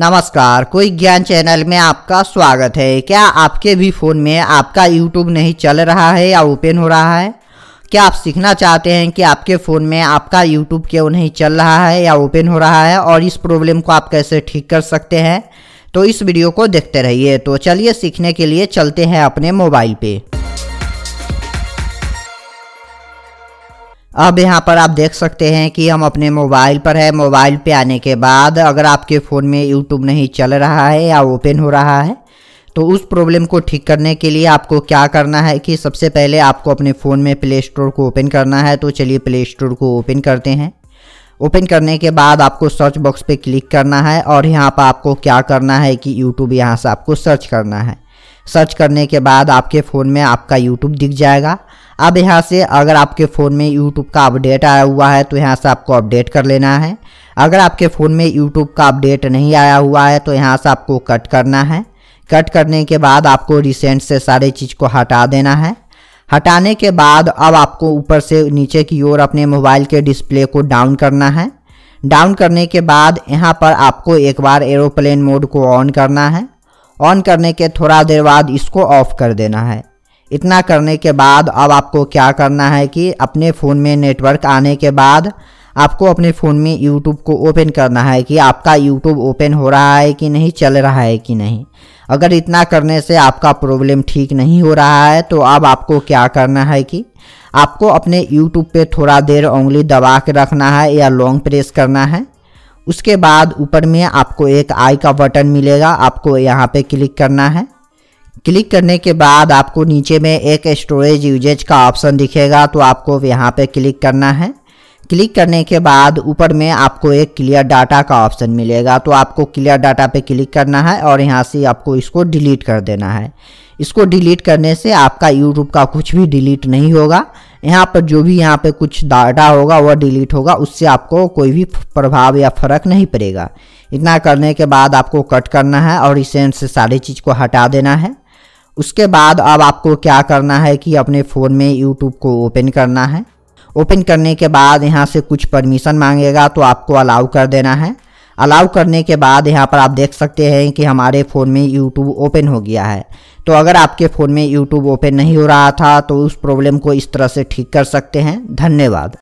नमस्कार कोई ज्ञान चैनल में आपका स्वागत है क्या आपके भी फ़ोन में आपका यूट्यूब नहीं चल रहा है या ओपन हो रहा है क्या आप सीखना चाहते हैं कि आपके फ़ोन में आपका यूट्यूब क्यों नहीं चल रहा है या ओपन हो रहा है और इस प्रॉब्लम को आप कैसे ठीक कर सकते हैं तो इस वीडियो को देखते रहिए तो चलिए सीखने के लिए चलते हैं अपने मोबाइल पर अब यहाँ पर आप देख सकते हैं कि हम अपने मोबाइल पर है मोबाइल पे आने के बाद अगर आपके फ़ोन में यूट्यूब नहीं चल रहा है या ओपन हो रहा है तो उस प्रॉब्लम को ठीक करने के लिए आपको क्या करना है कि सबसे पहले आपको अपने फ़ोन में प्ले स्टोर को ओपन करना है तो चलिए प्ले स्टोर को ओपन करते हैं ओपन करने के बाद आपको सर्च बॉक्स पे क्लिक करना है और यहाँ पर आपको क्या करना है कि यूट्यूब यहाँ से आपको सर्च करना है सर्च करने के बाद आपके फ़ोन में आपका यूट्यूब दिख जाएगा अब यहाँ से अगर आपके फ़ोन में यूट्यूब का अपडेट आया हुआ है तो यहाँ से आपको अपडेट कर लेना है अगर आपके फ़ोन में यूट्यूब का अपडेट नहीं आया हुआ है तो यहाँ से आपको कट करना है कट करने के बाद आपको रिसेंट से सारे चीज़ को हटा देना है हटाने के बाद अब आपको ऊपर से नीचे की ओर अपने मोबाइल के डिस्प्ले को डाउन करना है डाउन करने के बाद यहाँ पर आपको एक बार एरोप्लेन मोड को ऑन करना है ऑन करने के थोड़ा देर बाद इसको ऑफ कर देना है इतना करने के बाद अब आपको क्या करना है कि अपने फ़ोन में नेटवर्क आने के बाद आपको अपने फ़ोन में यूट्यूब को ओपन करना है कि आपका यूट्यूब ओपन हो रहा है कि नहीं चल रहा है कि नहीं अगर इतना करने से आपका प्रॉब्लम ठीक नहीं हो रहा है तो अब आपको क्या करना है कि आपको अपने यूट्यूब पे थोड़ा देर उंगली दबा के रखना है या लॉन्ग प्रेस करना है उसके बाद ऊपर में आपको एक आई का बटन मिलेगा आपको यहाँ पे क्लिक करना है क्लिक करने के बाद आपको नीचे में एक स्टोरेज यूजेज का ऑप्शन दिखेगा तो आपको यहाँ पे क्लिक करना है क्लिक करने के बाद ऊपर में आपको एक क्लियर डाटा का ऑप्शन मिलेगा तो आपको क्लियर डाटा पे क्लिक करना है और यहाँ से आपको इसको डिलीट कर देना है इसको डिलीट करने से आपका यूट्यूब का कुछ भी डिलीट नहीं होगा यहाँ पर जो भी यहाँ पे कुछ डाटा होगा वह डिलीट होगा उससे आपको कोई भी प्रभाव या फर्क नहीं पड़ेगा इतना करने के बाद आपको कट करना है और रिसेंट से सारी चीज़ को हटा देना है उसके बाद अब आपको क्या करना है कि अपने फ़ोन में यूट्यूब को ओपन करना है ओपन करने के बाद यहाँ से कुछ परमिशन मांगेगा तो आपको अलाउ कर देना है अलाउ करने के बाद यहाँ पर आप देख सकते हैं कि हमारे फ़ोन में यूट्यूब ओपन हो गया है तो अगर आपके फ़ोन में यूट्यूब ओपन नहीं हो रहा था तो उस प्रॉब्लम को इस तरह से ठीक कर सकते हैं धन्यवाद